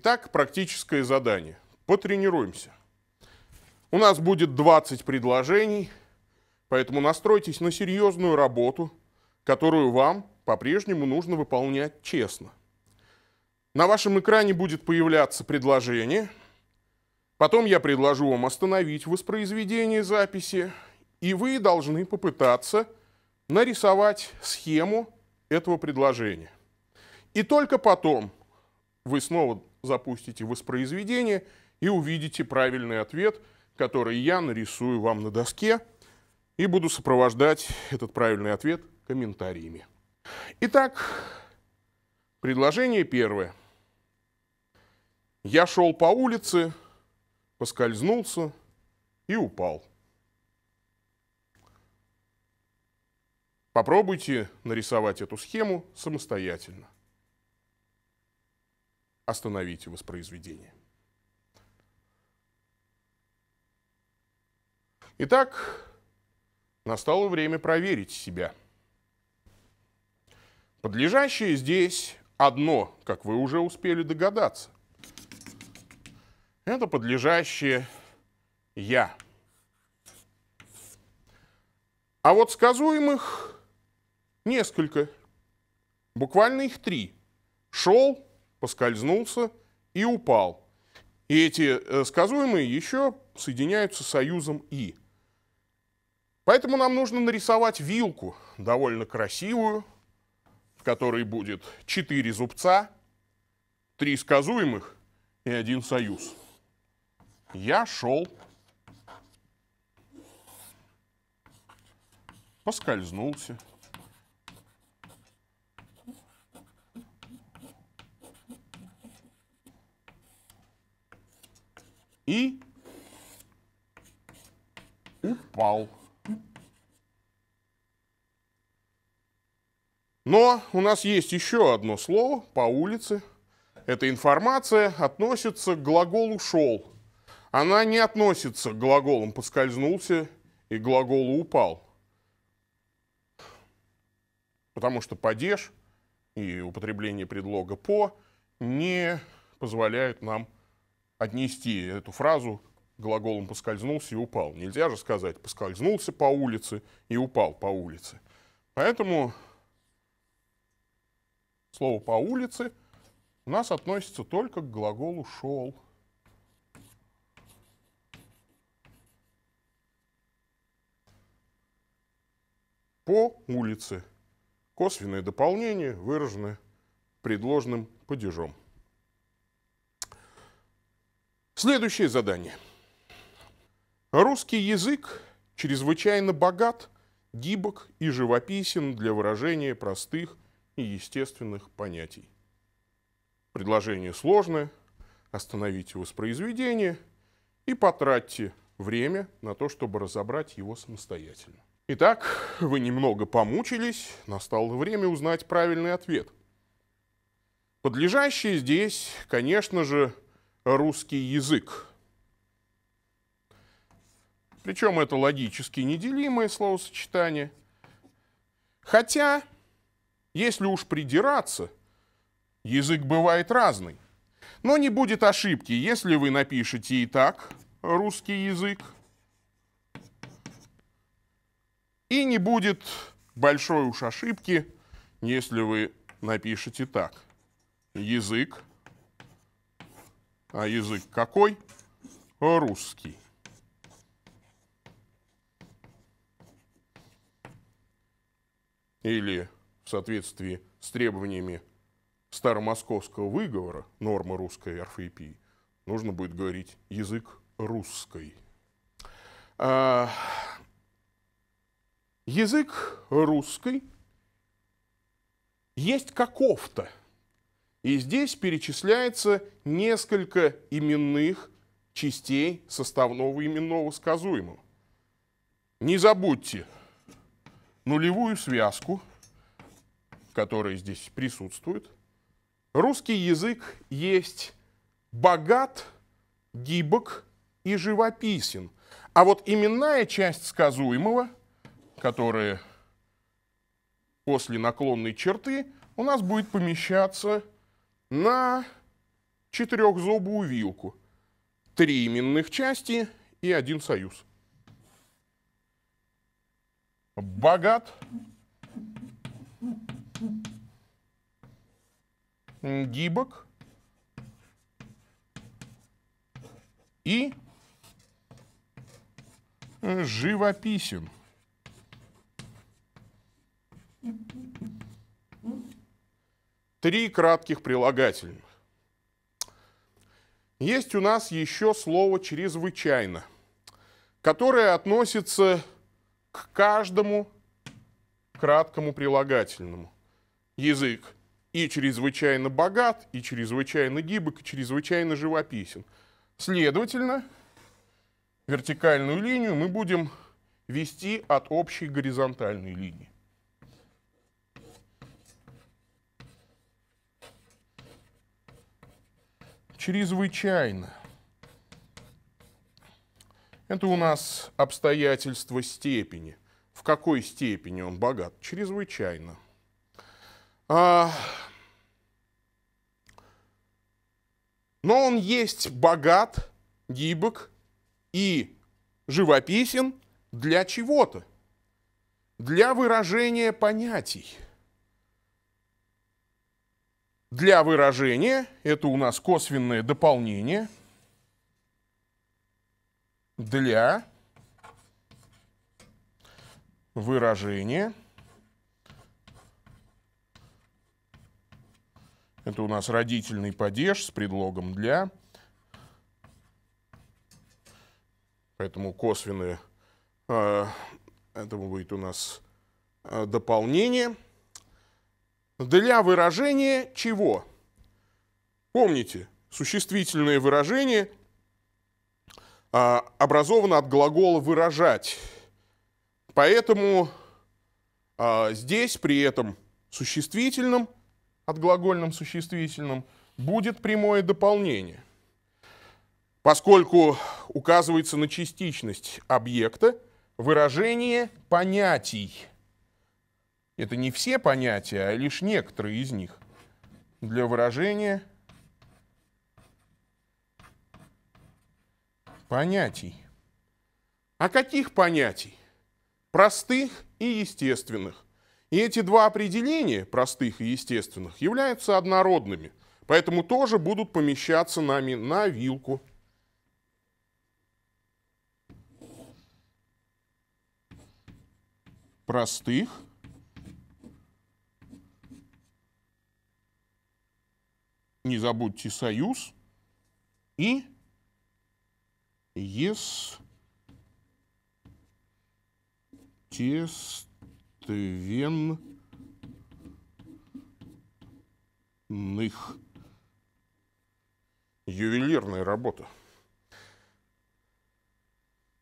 Итак, практическое задание. Потренируемся. У нас будет 20 предложений, поэтому настройтесь на серьезную работу, которую вам по-прежнему нужно выполнять честно. На вашем экране будет появляться предложение. Потом я предложу вам остановить воспроизведение записи, и вы должны попытаться нарисовать схему этого предложения. И только потом вы снова запустите воспроизведение и увидите правильный ответ, который я нарисую вам на доске и буду сопровождать этот правильный ответ комментариями. Итак, предложение первое. Я шел по улице, поскользнулся и упал. Попробуйте нарисовать эту схему самостоятельно остановите воспроизведение. Итак, настало время проверить себя. Подлежащее здесь одно, как вы уже успели догадаться. Это подлежащее «я». А вот сказуемых несколько, буквально их три. Шел, поскользнулся и упал. И эти э, сказуемые еще соединяются союзом «и». Поэтому нам нужно нарисовать вилку, довольно красивую, в которой будет четыре зубца, три сказуемых и один союз. Я шел, поскользнулся, и упал. Но у нас есть еще одно слово по улице. Эта информация относится к глаголу «шел». Она не относится к глаголам «поскользнулся» и глаголу «упал». Потому что падеж и употребление предлога «по» не позволяют нам отнести эту фразу глаголом «поскользнулся» и «упал». Нельзя же сказать «поскользнулся по улице» и «упал по улице». Поэтому слово «по улице» у нас относится только к глаголу «шел». По улице. косвенное дополнение выражено предложенным падежом. Следующее задание. Русский язык чрезвычайно богат, гибок и живописен для выражения простых и естественных понятий. Предложение сложное, остановите воспроизведение и потратьте время на то, чтобы разобрать его самостоятельно. Итак, вы немного помучились, настало время узнать правильный ответ. Подлежащее здесь, конечно же, русский язык. Причем это логически неделимое словосочетание. Хотя, если уж придираться, язык бывает разный. Но не будет ошибки, если вы напишете и так русский язык, и не будет большой уж ошибки, если вы напишете так. Язык а язык какой? Русский. Или в соответствии с требованиями старомосковского выговора, нормы русской орфоэпии, нужно будет говорить язык русской. А, язык русской есть каков-то – и здесь перечисляется несколько именных частей составного именного сказуемого. Не забудьте нулевую связку, которая здесь присутствует. Русский язык есть богат, гибок и живописен. А вот именная часть сказуемого, которая после наклонной черты у нас будет помещаться на четырехзубую вилку. Три именных части и один союз. Богат. Гибок. И живописен. Три кратких прилагательных. Есть у нас еще слово «чрезвычайно», которое относится к каждому краткому прилагательному. Язык и чрезвычайно богат, и чрезвычайно гибок, и чрезвычайно живописен. Следовательно, вертикальную линию мы будем вести от общей горизонтальной линии. чрезвычайно. Это у нас обстоятельство степени. В какой степени он богат? Чрезвычайно. А... Но он есть богат, гибок и живописен для чего-то. Для выражения понятий для выражения, это у нас косвенное дополнение, для выражения, это у нас родительный падеж с предлогом для, поэтому косвенное, э, это будет у нас э, дополнение – для выражения чего? Помните, существительное выражение а, образовано от глагола «выражать». Поэтому а, здесь при этом существительном, от глагольном существительном, будет прямое дополнение. Поскольку указывается на частичность объекта, выражение понятий – это не все понятия, а лишь некоторые из них для выражения понятий. А каких понятий? Простых и естественных. И эти два определения, простых и естественных, являются однородными, поэтому тоже будут помещаться нами на вилку. Простых – не забудьте союз и ес тественных. Ювелирная работа.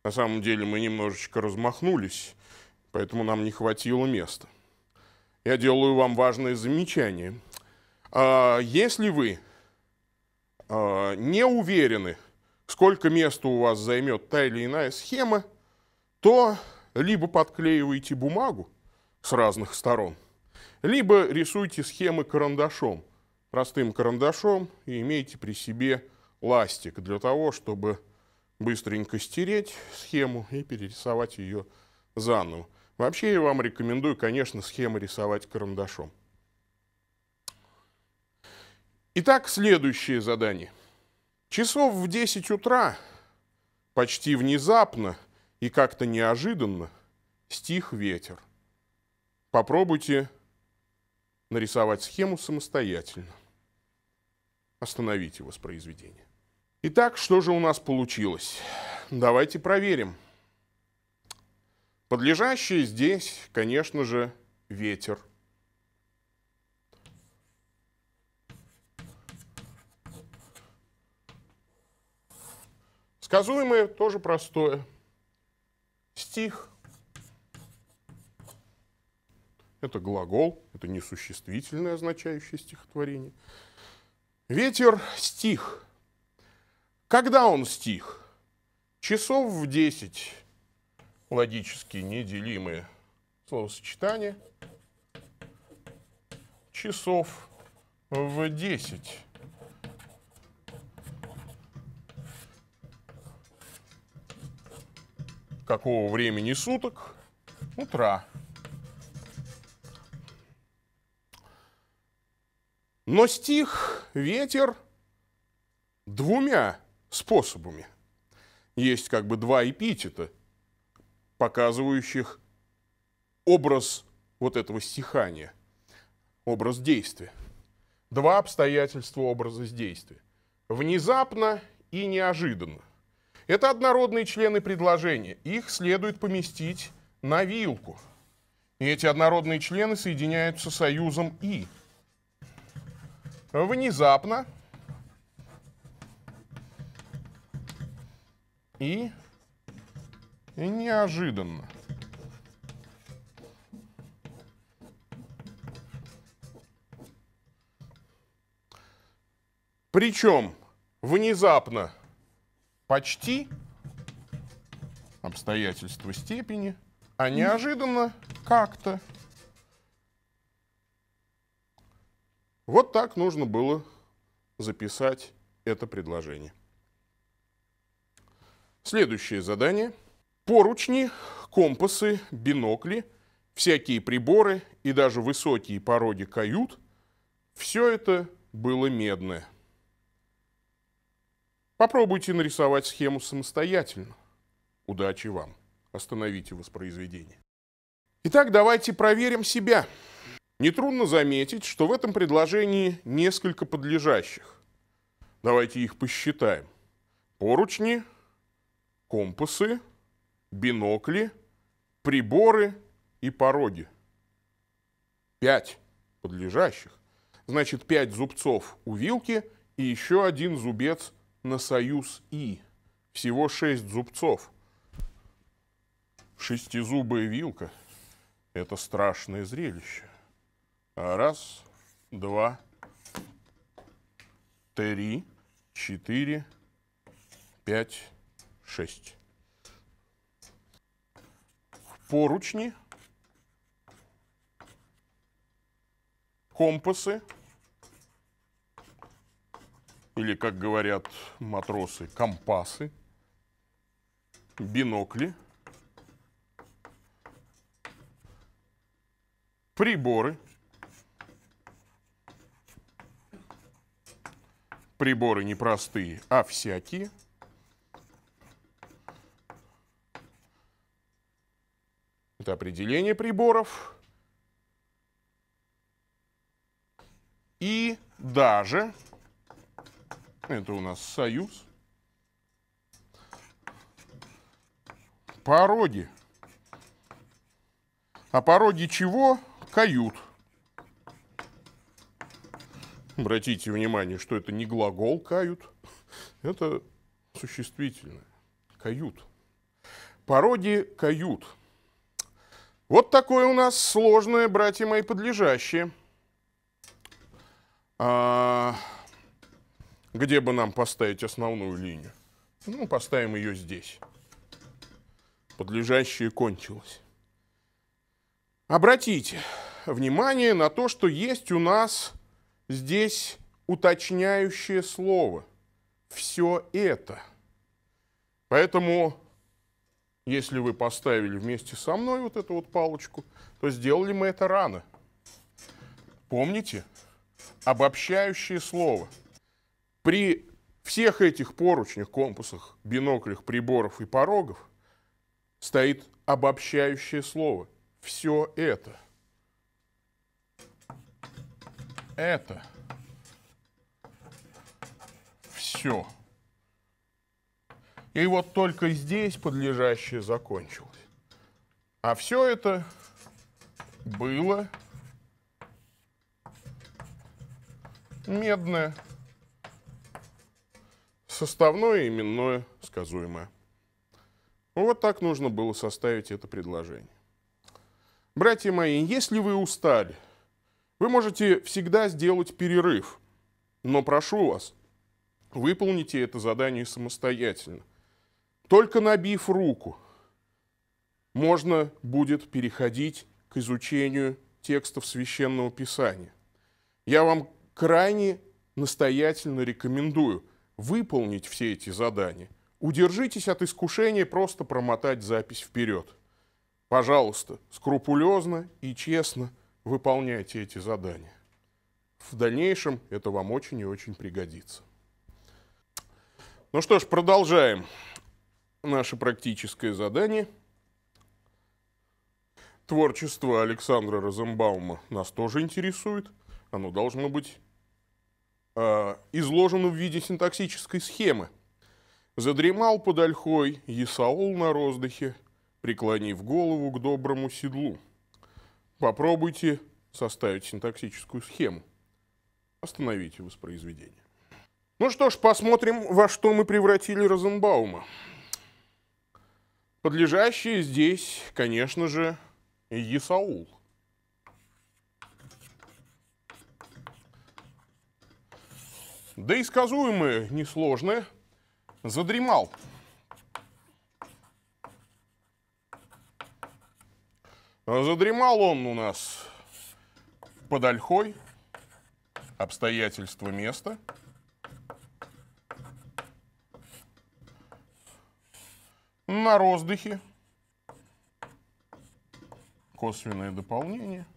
На самом деле мы немножечко размахнулись, поэтому нам не хватило места. Я делаю вам важное замечание – а, если вы а, не уверены, сколько места у вас займет та или иная схема, то либо подклеиваете бумагу с разных сторон, либо рисуйте схемы карандашом, простым карандашом, и имейте при себе ластик для того, чтобы быстренько стереть схему и перерисовать ее заново. Вообще я вам рекомендую, конечно, схемы рисовать карандашом. Итак, следующее задание. Часов в 10 утра, почти внезапно и как-то неожиданно, стих ветер. Попробуйте нарисовать схему самостоятельно. Остановите воспроизведение. Итак, что же у нас получилось? Давайте проверим. Подлежащее здесь, конечно же, ветер. Сказуемое тоже простое. Стих. Это глагол, это несуществительное, означающее стихотворение. Ветер – стих. Когда он стих? Часов в десять. логически неделимые словосочетания. Часов в десять. какого времени суток? Утра. Но стих «Ветер» двумя способами. Есть как бы два эпитета, показывающих образ вот этого стихания, образ действия. Два обстоятельства образа действия. Внезапно и неожиданно – это однородные члены предложения. Их следует поместить на вилку. И эти однородные члены соединяются союзом «и». Внезапно и неожиданно. Причем внезапно почти обстоятельства степени, а неожиданно как-то. Вот так нужно было записать это предложение. Следующее задание. Поручни, компасы, бинокли, всякие приборы и даже высокие пороги кают – все это было медное. Попробуйте нарисовать схему самостоятельно. Удачи вам. Остановите воспроизведение. Итак, давайте проверим себя. Нетрудно заметить, что в этом предложении несколько подлежащих. Давайте их посчитаем. Поручни, компасы, бинокли, приборы и пороги. Пять подлежащих. Значит, пять зубцов у вилки и еще один зубец на союз И. Всего шесть зубцов. Шестизубая вилка – это страшное зрелище. А раз, два, три, четыре, пять, шесть. Поручни, компасы – или, как говорят матросы, компасы, бинокли, приборы, приборы не простые, а всякие, это определение приборов, и даже это у нас союз. Пороги. А пороги чего? Кают. Обратите внимание, что это не глагол кают, это существительное. Кают. Пороги кают. Вот такое у нас сложное, братья мои, подлежащее. А, где бы нам поставить основную линию? Ну, поставим ее здесь. Подлежащее кончилось. Обратите внимание на то, что есть у нас здесь уточняющее слово. Все это. Поэтому, если вы поставили вместе со мной вот эту вот палочку, то сделали мы это рано. Помните? Обобщающее слово – при всех этих поручнях, компасах, биноклях, приборов и порогов стоит обобщающее слово. Все это. Это. Все. И вот только здесь подлежащее закончилось. А все это было медное составное, именное, сказуемое. Вот так нужно было составить это предложение. Братья мои, если вы устали, вы можете всегда сделать перерыв, но прошу вас, выполните это задание самостоятельно. Только набив руку, можно будет переходить к изучению текстов Священного Писания. Я вам крайне настоятельно рекомендую выполнить все эти задания, удержитесь от искушения просто промотать запись вперед. Пожалуйста, скрупулезно и честно выполняйте эти задания. В дальнейшем это вам очень и очень пригодится. Ну что ж, продолжаем наше практическое задание. Творчество Александра Розенбаума нас тоже интересует. Оно должно быть Э, изложены в виде синтаксической схемы. Задремал под ольхой Исаул на роздыхе, преклонив голову к доброму седлу. Попробуйте составить синтаксическую схему. Остановите воспроизведение. Ну что ж, посмотрим, во что мы превратили Розенбаума. Подлежащее здесь, конечно же, Исаул. Да и сказуемые несложные. Задремал. Задремал он у нас под ольхой. Обстоятельства места. На роздыхе. Косвенное дополнение –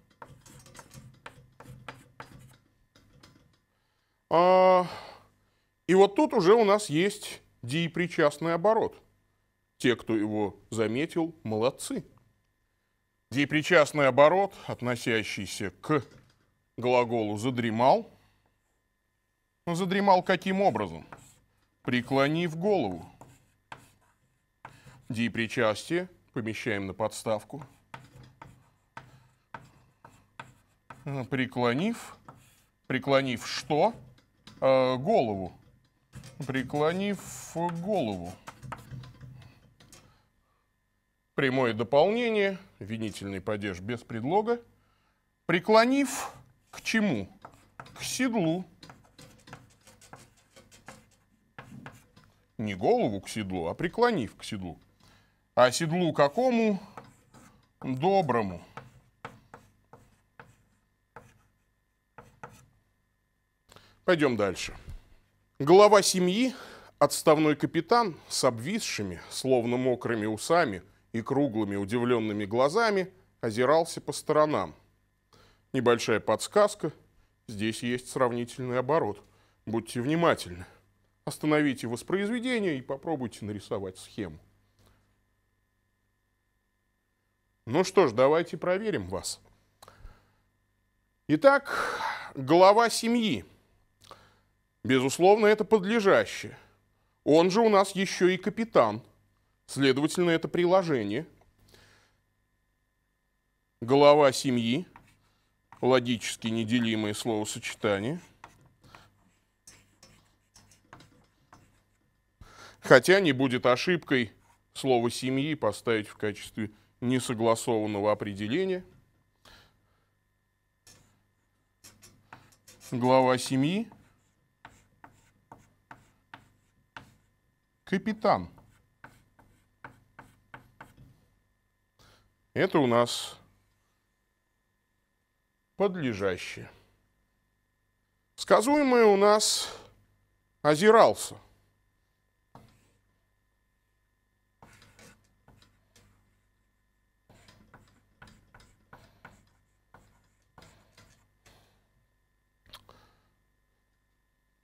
А, и вот тут уже у нас есть деепричастный оборот. Те, кто его заметил, молодцы. Деепричастный оборот, относящийся к глаголу «задремал», ну, задремал каким образом? Преклонив голову. Деепричастие помещаем на подставку. Преклонив. Преклонив что? э, голову, преклонив голову. Прямое дополнение, винительный падеж без предлога. Преклонив к чему? К седлу. Не голову к седлу, а преклонив к седлу. А седлу какому? Доброму. Пойдем дальше. Глава семьи, отставной капитан с обвисшими, словно мокрыми усами и круглыми удивленными глазами, озирался по сторонам. Небольшая подсказка. Здесь есть сравнительный оборот. Будьте внимательны. Остановите воспроизведение и попробуйте нарисовать схему. Ну что ж, давайте проверим вас. Итак, глава семьи Безусловно, это подлежащее. Он же у нас еще и капитан. Следовательно, это приложение. Голова семьи, логически неделимое словосочетание. Хотя не будет ошибкой слово «семьи» поставить в качестве несогласованного определения. Глава семьи капитан. Это у нас подлежащее. Сказуемое у нас озирался.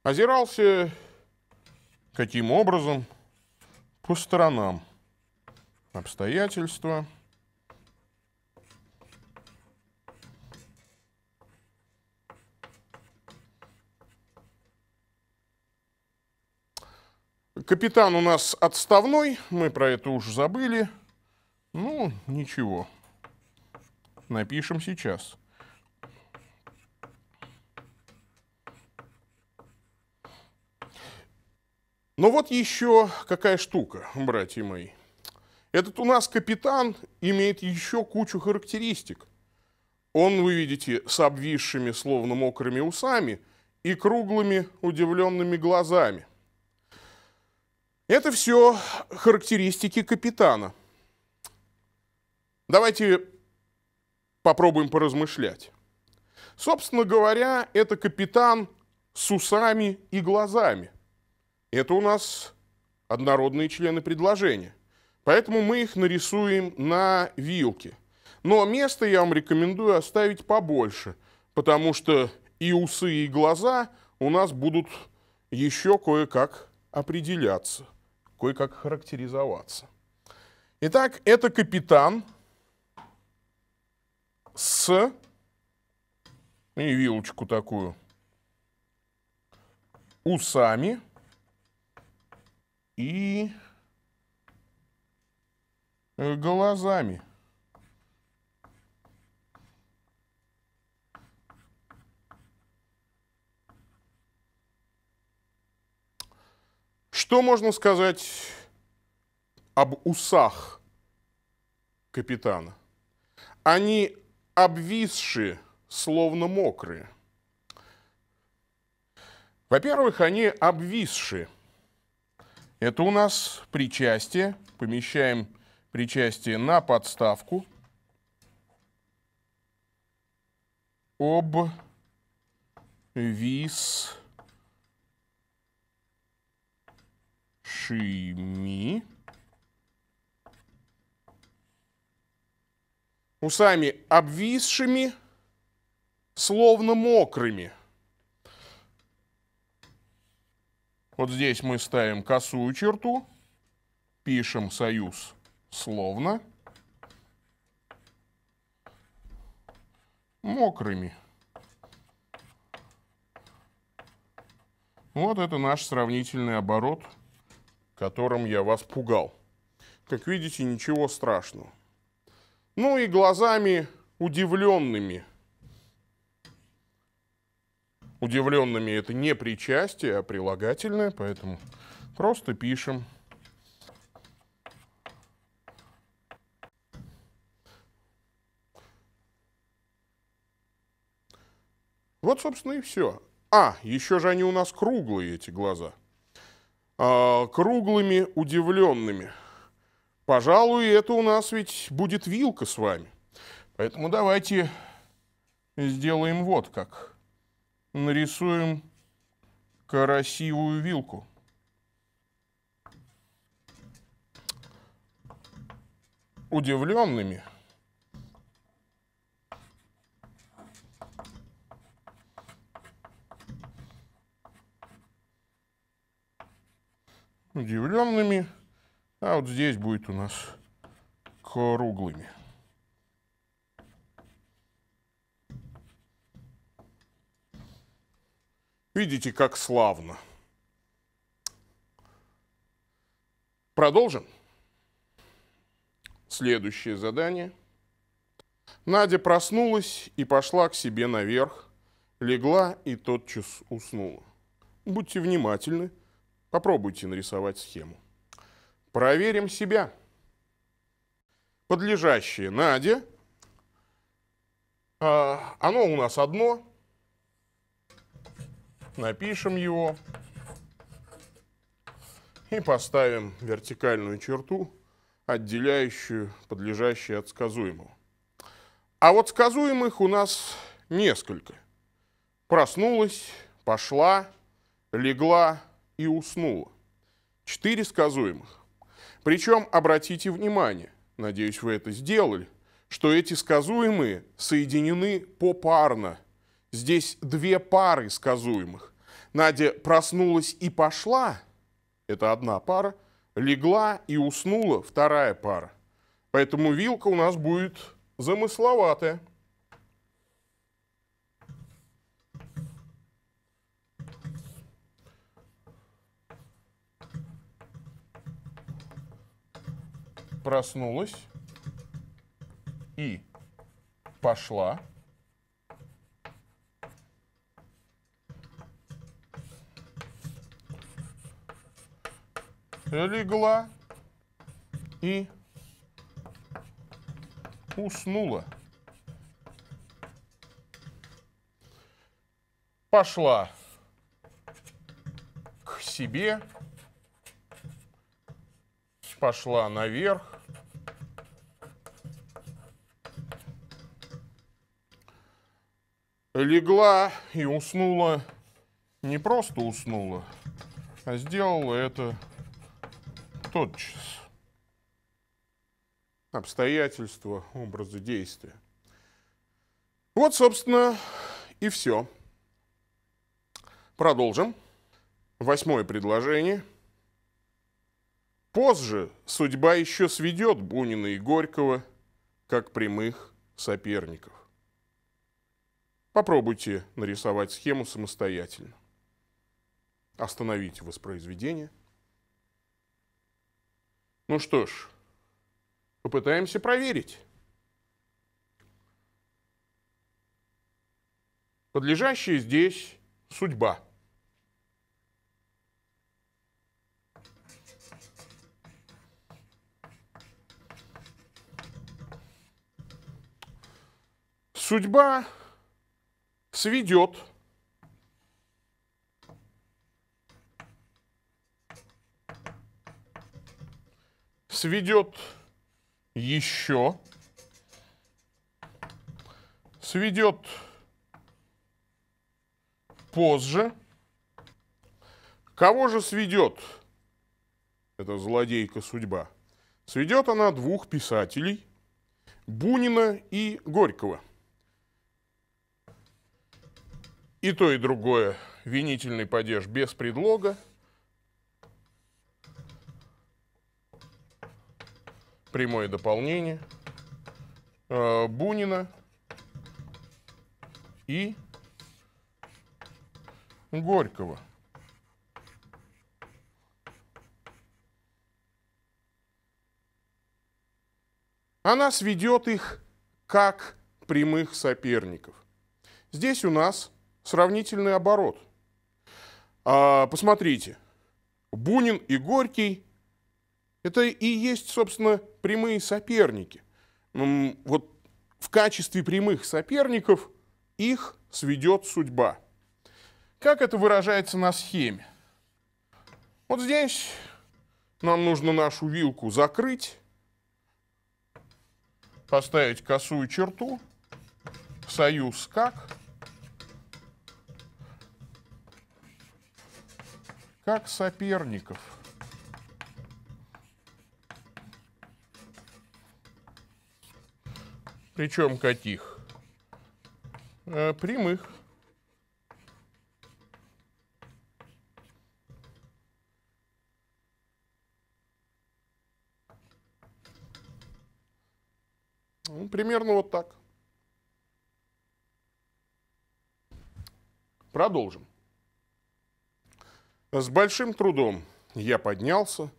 Озирался каким образом – по сторонам. Обстоятельства. Капитан у нас отставной, мы про это уже забыли. Ну, ничего. Напишем сейчас. Но вот еще какая штука, братья мои. Этот у нас капитан имеет еще кучу характеристик. Он, вы видите, с обвисшими, словно мокрыми усами и круглыми, удивленными глазами. Это все характеристики капитана. Давайте попробуем поразмышлять. Собственно говоря, это капитан с усами и глазами это у нас однородные члены предложения. Поэтому мы их нарисуем на вилке. Но место я вам рекомендую оставить побольше, потому что и усы, и глаза у нас будут еще кое-как определяться, кое-как характеризоваться. Итак, это капитан с... И вилочку такую. Усами и э, глазами. Что можно сказать об усах капитана? Они обвисшие, словно мокрые. Во-первых, они обвисшие. Это у нас причастие. Помещаем причастие на подставку. Об вис шими. Усами обвисшими, словно мокрыми. Вот здесь мы ставим косую черту, пишем союз словно мокрыми. Вот это наш сравнительный оборот, которым я вас пугал. Как видите, ничего страшного. Ну и глазами удивленными – удивленными это не причастие, а прилагательное, поэтому просто пишем. Вот, собственно, и все. А, еще же они у нас круглые, эти глаза. А, круглыми, удивленными. Пожалуй, это у нас ведь будет вилка с вами. Поэтому давайте сделаем вот как нарисуем красивую вилку. Удивленными удивленными, а вот здесь будет у нас круглыми. видите, как славно. Продолжим. Следующее задание. Надя проснулась и пошла к себе наверх, легла и тотчас уснула. Будьте внимательны, попробуйте нарисовать схему. Проверим себя. Подлежащее Надя. А, оно у нас одно – напишем его и поставим вертикальную черту, отделяющую подлежащее от сказуемого. А вот сказуемых у нас несколько. Проснулась, пошла, легла и уснула. Четыре сказуемых. Причем, обратите внимание, надеюсь, вы это сделали, что эти сказуемые соединены попарно – Здесь две пары сказуемых. Надя проснулась и пошла, это одна пара, легла и уснула, вторая пара. Поэтому вилка у нас будет замысловатая. Проснулась и пошла. легла и уснула. Пошла к себе, пошла наверх, легла и уснула, не просто уснула, а сделала это тотчас. Обстоятельства, образы действия. Вот, собственно, и все. Продолжим. Восьмое предложение. Позже судьба еще сведет Бунина и Горького как прямых соперников. Попробуйте нарисовать схему самостоятельно. Остановите воспроизведение. Ну что ж, попытаемся проверить. Подлежащая здесь судьба. Судьба сведет сведет еще, сведет позже. Кого же сведет эта злодейка судьба? Сведет она двух писателей, Бунина и Горького. И то, и другое винительный падеж без предлога – прямое дополнение э, Бунина и Горького. Она сведет их как прямых соперников. Здесь у нас сравнительный оборот. А, посмотрите, Бунин и Горький это и есть, собственно, прямые соперники. Вот в качестве прямых соперников их сведет судьба. Как это выражается на схеме? Вот здесь нам нужно нашу вилку закрыть, поставить косую черту, союз как, как соперников – Причем каких? Э, прямых. Ну, примерно вот так. Продолжим. С большим трудом я поднялся,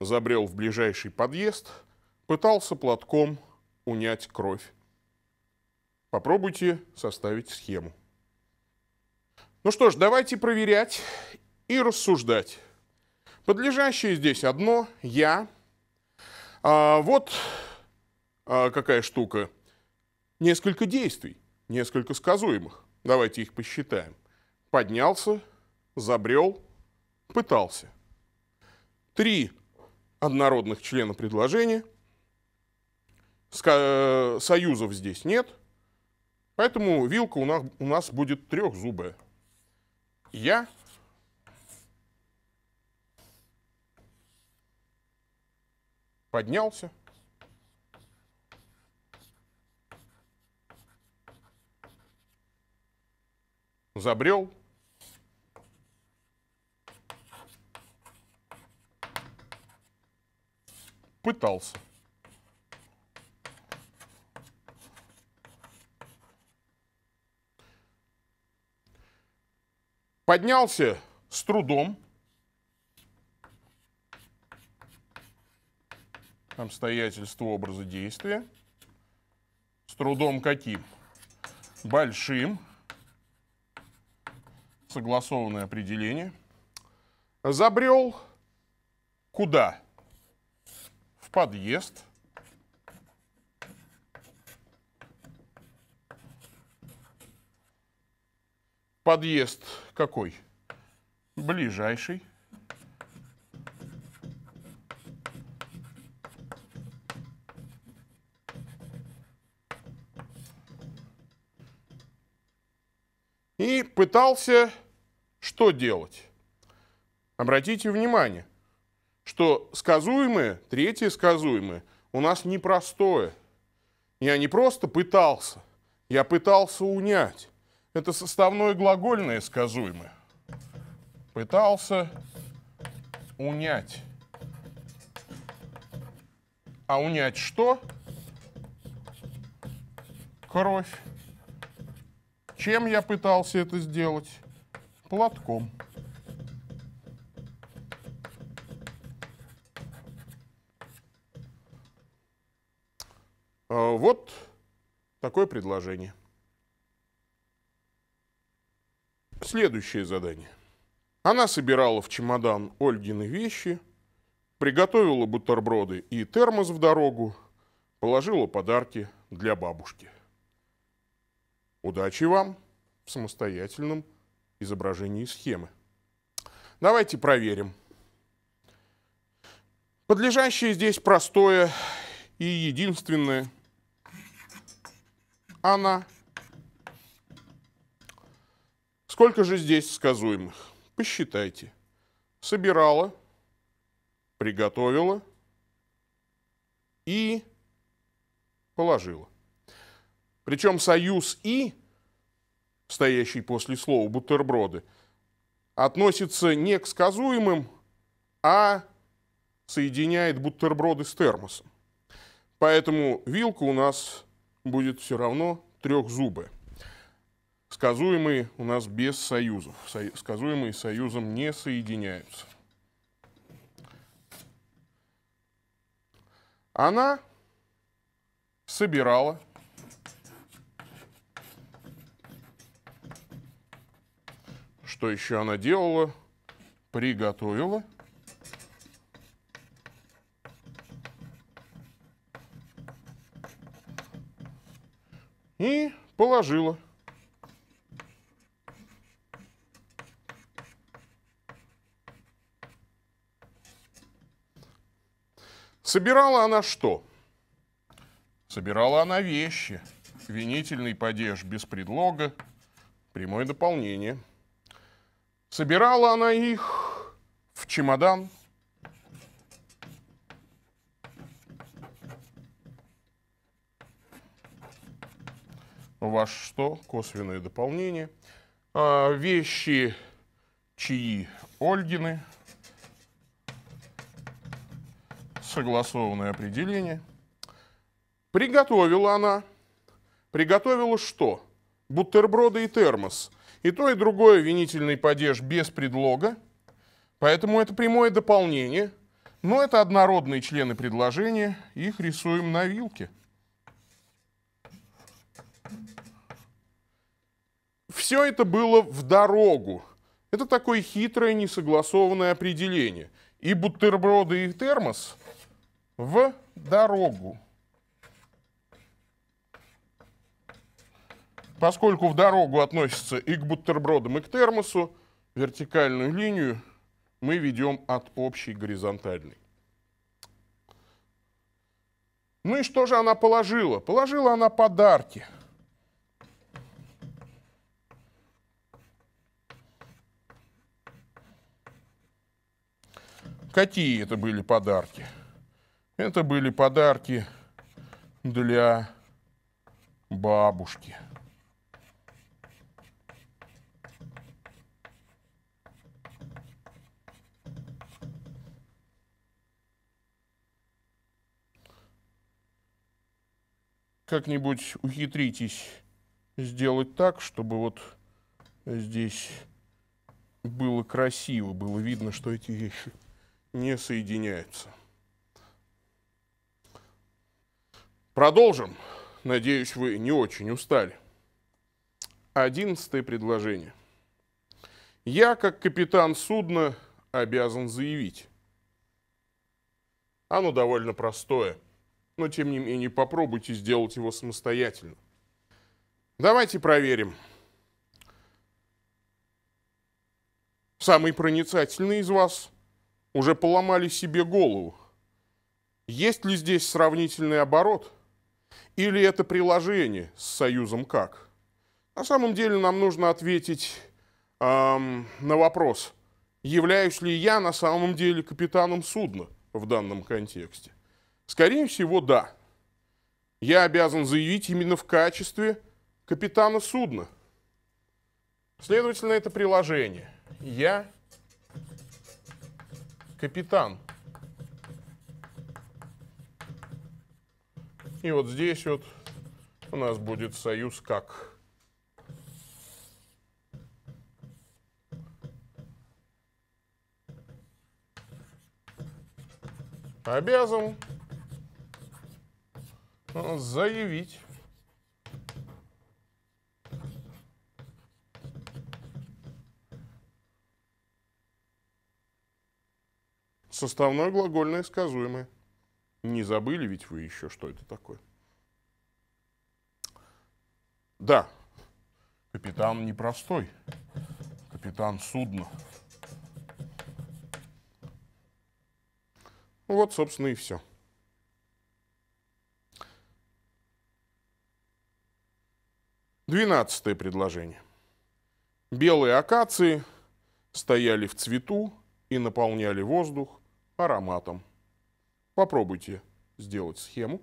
забрел в ближайший подъезд, пытался платком унять кровь. Попробуйте составить схему. Ну что ж, давайте проверять и рассуждать. Подлежащее здесь одно – я. А вот а какая штука. Несколько действий, несколько сказуемых. Давайте их посчитаем. Поднялся, забрел, пытался. Три однородных члена предложения – Э, союзов здесь нет, поэтому вилка у нас, у нас будет трехзубая. Я поднялся, забрел, пытался. поднялся с трудом. Обстоятельства образа действия. С трудом каким? Большим. Согласованное определение. Забрел куда? В подъезд. Подъезд какой? Ближайший. И пытался что делать? Обратите внимание, что сказуемое, третье сказуемое, у нас непростое. Я не просто пытался, я пытался унять это составное глагольное сказуемое. Пытался унять. А унять что? Кровь. Чем я пытался это сделать? Платком. А, вот такое предложение. Следующее задание. Она собирала в чемодан Ольгины вещи, приготовила бутерброды и термос в дорогу, положила подарки для бабушки. Удачи вам в самостоятельном изображении схемы. Давайте проверим. Подлежащее здесь простое и единственное. Она Сколько же здесь сказуемых? Посчитайте. Собирала, приготовила и положила. Причем союз «и», стоящий после слова «бутерброды», относится не к сказуемым, а соединяет бутерброды с термосом. Поэтому вилка у нас будет все равно трехзубая. Сказуемые у нас без союзов. Со сказуемые союзом не соединяются. Она собирала Что еще она делала? Приготовила. И положила. Собирала она что? Собирала она вещи. Винительный падеж без предлога. Прямое дополнение. Собирала она их в чемодан. Ваш что? Косвенное дополнение. А, вещи чьи? Ольгины. согласованное определение. Приготовила она. Приготовила что? Бутерброды и термос. И то, и другое винительный падеж без предлога. Поэтому это прямое дополнение. Но это однородные члены предложения. Их рисуем на вилке. Все это было в дорогу. Это такое хитрое несогласованное определение. И бутерброды, и термос – в дорогу. Поскольку в дорогу относится и к бутербродам, и к термосу, вертикальную линию мы ведем от общей горизонтальной. Ну и что же она положила? Положила она подарки. Какие это были подарки? Подарки. Это были подарки для бабушки. Как-нибудь ухитритесь сделать так, чтобы вот здесь было красиво, было видно, что эти вещи не соединяются. Продолжим. Надеюсь, вы не очень устали. Одиннадцатое предложение. Я, как капитан судна, обязан заявить. Оно довольно простое, но тем не менее попробуйте сделать его самостоятельно. Давайте проверим. Самые проницательные из вас уже поломали себе голову. Есть ли здесь сравнительный оборот – или это приложение с союзом как? На самом деле нам нужно ответить эм, на вопрос, являюсь ли я на самом деле капитаном судна в данном контексте. Скорее всего, да. Я обязан заявить именно в качестве капитана судна. Следовательно, это приложение. Я капитан И вот здесь вот у нас будет союз как. Обязан заявить составное глагольное сказуемое. Не забыли ведь вы еще, что это такое? Да, капитан непростой, капитан судна. Ну вот, собственно, и все. Двенадцатое предложение. Белые акации стояли в цвету и наполняли воздух ароматом Попробуйте сделать схему.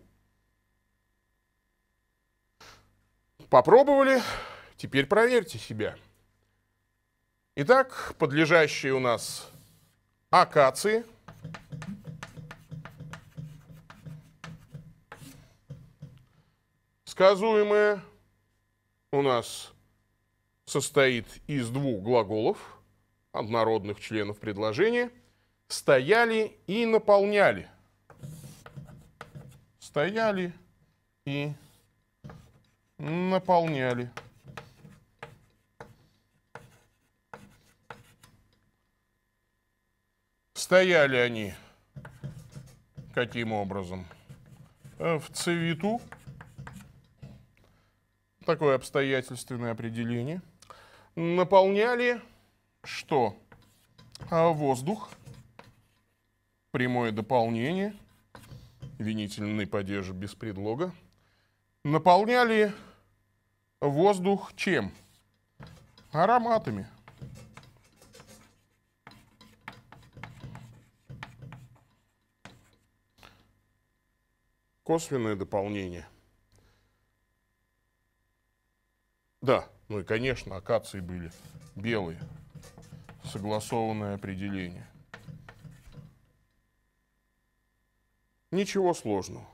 Попробовали, теперь проверьте себя. Итак, подлежащие у нас акации. Сказуемое у нас состоит из двух глаголов, однородных членов предложения, стояли и наполняли – стояли и наполняли. Стояли они каким образом? Э, в цвету. Такое обстоятельственное определение. Наполняли что? Э, воздух. Прямое дополнение – винительный падеж без предлога, наполняли воздух чем? Ароматами. Косвенное дополнение. Да, ну и, конечно, акации были белые. Согласованное определение. Ничего сложного.